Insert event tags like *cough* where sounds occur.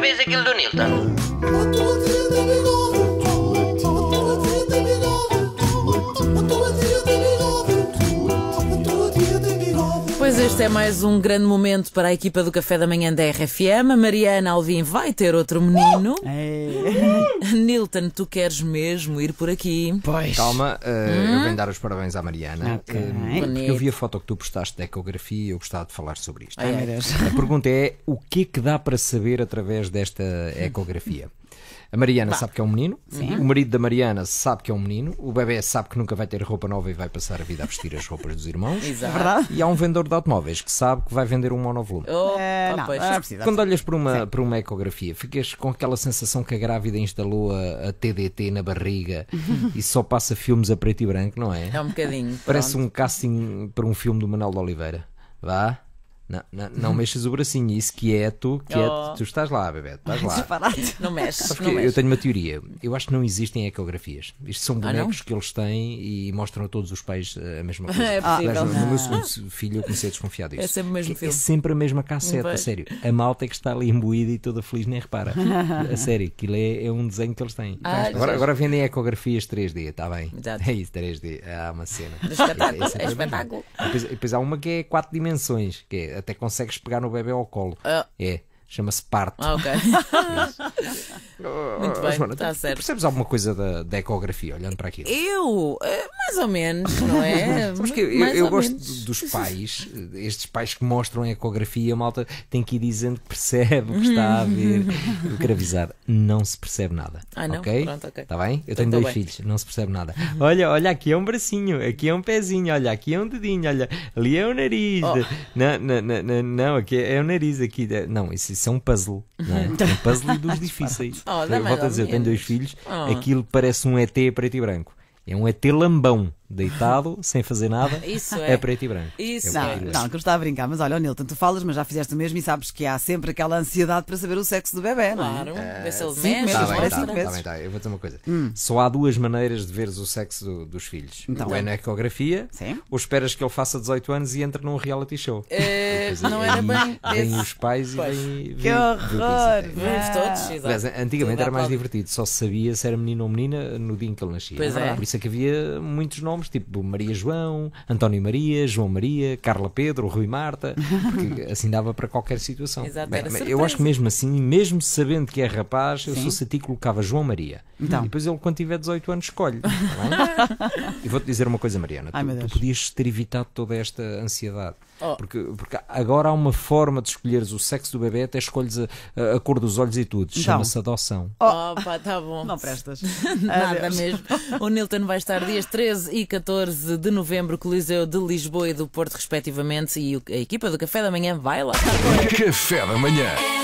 Terveisiä Kildu Nilta. Este é mais um grande momento para a equipa do Café da Manhã da RFM. A Mariana Alvim vai ter outro menino. Uh! É. *laughs* Nilton, tu queres mesmo ir por aqui? Pois. Calma, uh, eu hum? venho dar os parabéns à Mariana. Ok. Uh, eu vi a foto que tu postaste da ecografia e eu gostava de falar sobre isto. Ai, A pergunta é: o que é que dá para saber através desta ecografia? A Mariana bah. sabe que é um menino, Sim. o marido da Mariana sabe que é um menino, o bebê sabe que nunca vai ter roupa nova e vai passar a vida a vestir as roupas dos irmãos. *laughs* Exato. E há um vendedor de automóveis que sabe que vai vender um monovolume. Oh, não, pois. É Quando olhas para uma, para uma ecografia, ficas com aquela sensação que a grávida instalou a, a TDT na barriga *laughs* e só passa filmes a preto e branco, não é? É um bocadinho. Parece pronto. um casting para um filme do Manuel de Oliveira. Vá. Não, não, não mexas o bracinho, isso quieto, é quieto, é oh. tu estás lá, bebê, estás lá. *laughs* não mexes. Não eu tenho uma teoria. Eu acho que não existem ecografias. Isto são ah, bonecos ah, que eles têm e mostram a todos os pais eh, a mesma *laughs* coisa. É ah. no meu segundo *laughs* filho eu comecei a desconfiar disso. É sempre o mesmo é filme. É sempre a mesma cassete, a sério. A malta é que está ali imbuída e toda feliz nem repara. a sério, aquilo é, é, um desenho que eles têm. Ah, agora, agora, vendem ecografias 3D, está bem? Exato. É isso, 3D. Há uma cena. É, é espetáculo. Depois, depois há uma que é 4 dimensões, que é até consegues pegar no bebê ao colo. Ah. É. Chama-se parto. Ah, ok. *laughs* É Muito bem, tá certo. Percebes alguma coisa da, da ecografia olhando para aquilo? Eu? Eh, mais ou menos, não é? *laughs* mas que eu, eu gosto menos. dos pais, estes pais que mostram a ecografia, a malta tem que ir dizendo que percebe o que está a ver. Eu uhum. quero avisar, não se percebe nada. Ah, não? Okay? Pronto, ok. Está bem? Eu então tenho tá dois bem. filhos, não se percebe nada. Uhum. Olha, olha, aqui é um bracinho, aqui é um pezinho, olha, aqui é um dedinho, olha, ali é o nariz. Oh. Não, não, não, não, aqui é, é o nariz, aqui. É, não, isso, isso é um puzzle. É? Então. é? Um puzzle dos difíceis. *laughs* Oh, eu volto a dizer, eu tenho dois filhos, oh. aquilo parece um ET preto e branco. É um ET lambão deitado, sem fazer nada, *laughs* isso é. é preto e branco. Isso é. Não, não, que eu estava a brincar, mas olha, o Nilton, tu falas, mas já fizeste o mesmo e sabes que há sempre aquela ansiedade para saber o sexo do bebê, claro, não é? Claro, é, se ele mexe, Eu vou dizer uma coisa: hum. só há duas maneiras de veres o sexo do, dos filhos: então. ou é na ecografia, Sim. ou esperas que ele faça 18 anos e entre num reality show. É, não assim. era bem. Vêm os pais pois. e vêm. Que horror! Vemos todos, Antigamente era mais divertido, só se sabia se era menino ou menina no dia em que ele nascia. Pois é. Por isso é que havia muitos nomes nomes, tipo Maria João, António Maria, João Maria, Carla Pedro, Rui Marta, porque *laughs* assim dava para qualquer situação. Exato, Bem, eu acho que mesmo assim, mesmo sabendo que é rapaz, Sim. eu sou sati colocava João Maria. Então. E depois ele, quando tiver 18 anos, escolhe. Tá *laughs* e vou-te dizer uma coisa, Mariana, Ai, tu, tu podias ter evitado toda esta ansiedade. Oh. Porque, porque agora há uma forma de escolheres o sexo do bebê, até escolhes a, a, cor dos olhos e tudo. Então. Chama-se adoção. Oh, oh pá, tá bom. Não prestas. *laughs* Nada mesmo. O Nilton vai estar dias 13 e 14 de novembro, Coliseu de Lisboa e do Porto, respectivamente. E a equipa do Café da Manhã vai lá Café da Manhã.